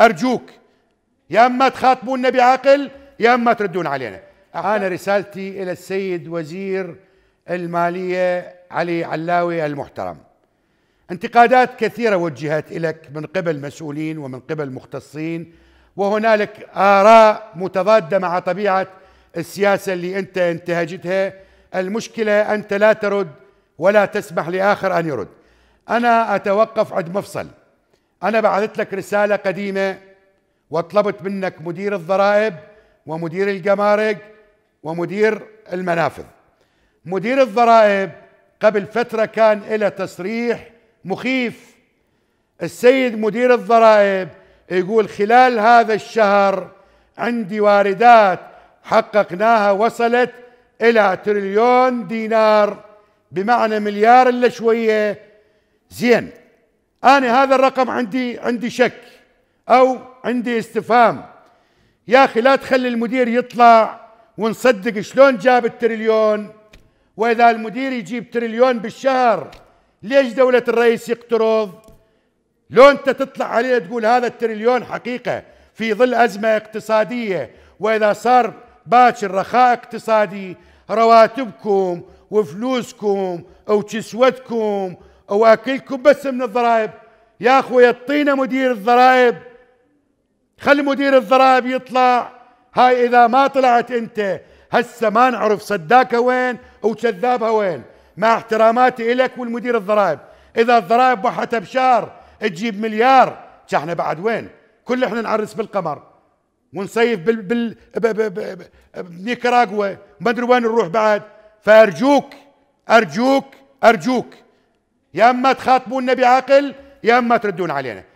أرجوك يا أما تخاطبونا بعقل يا أما تردون علينا أنا رسالتي إلى السيد وزير المالية علي علاوي المحترم انتقادات كثيرة وجهت لك من قبل مسؤولين ومن قبل مختصين وهنالك آراء متضادة مع طبيعة السياسة اللي أنت انتهجتها المشكلة أنت لا ترد ولا تسمح لآخر أن يرد أنا أتوقف عند مفصل أنا بعثت لك رسالة قديمة وطلبت منك مدير الضرائب ومدير الجمارك ومدير المنافذ مدير الضرائب قبل فترة كان له تصريح مخيف السيد مدير الضرائب يقول خلال هذا الشهر عندي واردات حققناها وصلت إلى تريليون دينار بمعنى مليار إلا شوية زين انا هذا الرقم عندي عندي شك او عندي استفهام يا اخي لا تخلي المدير يطلع ونصدق شلون جاب التريليون واذا المدير يجيب تريليون بالشهر ليش دولة الرئيس يقترض؟ لو انت تطلع عليه تقول هذا التريليون حقيقة في ظل ازمة اقتصادية واذا صار باكر رخاء اقتصادي رواتبكم وفلوسكم وكسوتكم واكلكم بس من الضرائب يا اخوي اعطينا مدير الضرائب خلي مدير الضرائب يطلع هاي اذا ما طلعت انت هسه ما نعرف صداكه وين وكذابها وين مع احتراماتي الك والمدير الضرائب اذا الضرائب بحتها بشار تجيب مليار احنا بعد وين كل احنا نعرس بالقمر ونصيف بال بال بنيكاراغوا ما ادري وين نروح بعد فارجوك ارجوك ارجوك يا اما تخاطبونا بعقل يا اما تردون علينا